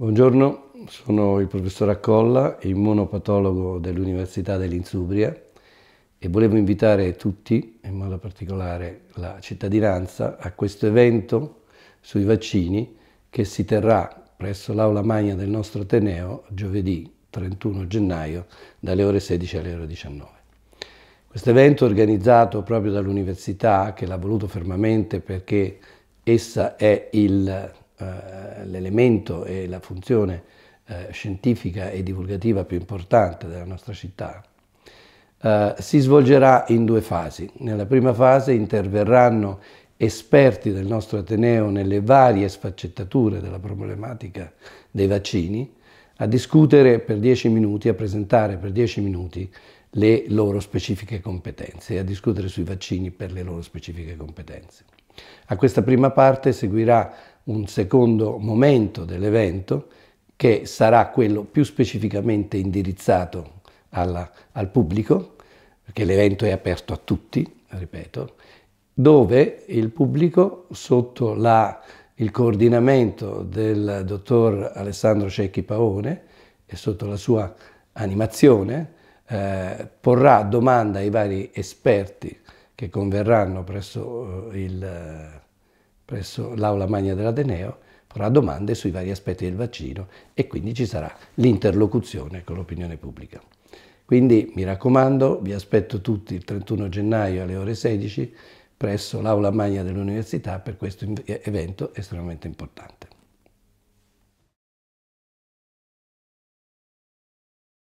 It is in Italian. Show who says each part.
Speaker 1: Buongiorno, sono il professor Accolla, immunopatologo dell'Università dell'Insubria e volevo invitare tutti, in modo particolare la cittadinanza, a questo evento sui vaccini che si terrà presso l'Aula Magna del nostro Ateneo giovedì 31 gennaio dalle ore 16 alle ore 19. Questo evento organizzato proprio dall'Università che l'ha voluto fermamente perché essa è il eh, l'elemento e la funzione eh, scientifica e divulgativa più importante della nostra città, eh, si svolgerà in due fasi. Nella prima fase interverranno esperti del nostro Ateneo nelle varie sfaccettature della problematica dei vaccini a discutere per 10 minuti, a presentare per 10 minuti le loro specifiche competenze e a discutere sui vaccini per le loro specifiche competenze. A questa prima parte seguirà un secondo momento dell'evento che sarà quello più specificamente indirizzato alla, al pubblico, perché l'evento è aperto a tutti, ripeto, dove il pubblico sotto la, il coordinamento del dottor Alessandro Cecchi Paone e sotto la sua animazione eh, porrà domanda ai vari esperti che converranno eh, eh, presso, l'Aula Magna dell'Ateneo, porrà domande sui vari aspetti del vaccino e quindi ci sarà l'interlocuzione con l'opinione pubblica. Quindi mi raccomando, vi aspetto tutti il 31 gennaio alle ore 16 presso l'Aula Magna dell'Università per questo evento estremamente importante.